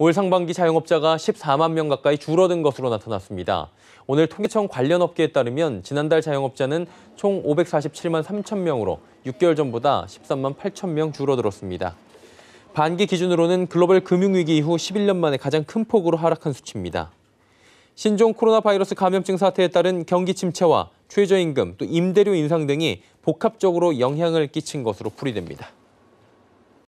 올 상반기 자영업자가 14만 명 가까이 줄어든 것으로 나타났습니다. 오늘 통계청 관련 업계에 따르면 지난달 자영업자는 총 547만 3천 명으로 6개월 전보다 13만 8천 명 줄어들었습니다. 반기 기준으로는 글로벌 금융위기 이후 11년 만에 가장 큰 폭으로 하락한 수치입니다. 신종 코로나 바이러스 감염증 사태에 따른 경기 침체와 최저임금 또 임대료 인상 등이 복합적으로 영향을 끼친 것으로 풀이됩니다.